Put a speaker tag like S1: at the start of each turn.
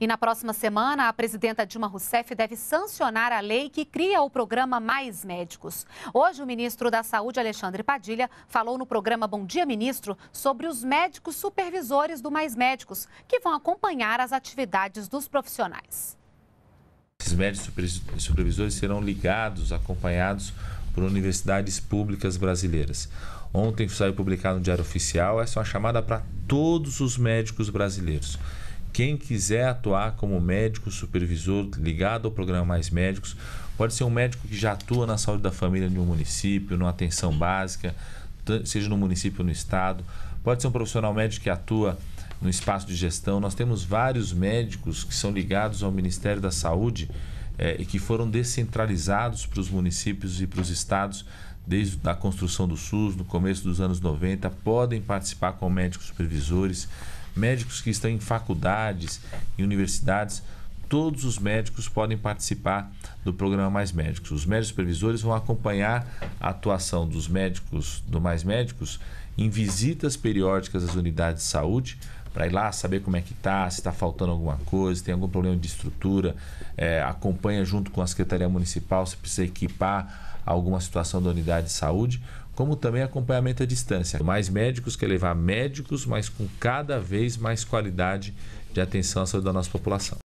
S1: E na próxima semana, a presidenta Dilma Rousseff deve sancionar a lei que cria o programa Mais Médicos. Hoje, o ministro da Saúde, Alexandre Padilha, falou no programa Bom Dia Ministro sobre os médicos supervisores do Mais Médicos, que vão acompanhar as atividades dos profissionais.
S2: Esses médicos supervisores serão ligados, acompanhados por universidades públicas brasileiras. Ontem saiu publicado no Diário Oficial, essa é uma chamada para todos os médicos brasileiros. Quem quiser atuar como médico supervisor ligado ao programa Mais Médicos, pode ser um médico que já atua na saúde da família de um município, numa atenção básica, seja no município ou no estado, pode ser um profissional médico que atua no espaço de gestão. Nós temos vários médicos que são ligados ao Ministério da Saúde é, e que foram descentralizados para os municípios e para os estados desde a construção do SUS, no começo dos anos 90, podem participar como médicos supervisores médicos que estão em faculdades, em universidades, todos os médicos podem participar do programa Mais Médicos. Os médicos supervisores vão acompanhar a atuação dos médicos do Mais Médicos em visitas periódicas às unidades de saúde para ir lá saber como é que está, se está faltando alguma coisa, se tem algum problema de estrutura, é, acompanha junto com a Secretaria Municipal se precisa equipar alguma situação da unidade de saúde, como também acompanhamento à distância. Mais médicos que levar médicos, mas com cada vez mais qualidade de atenção à saúde da nossa população.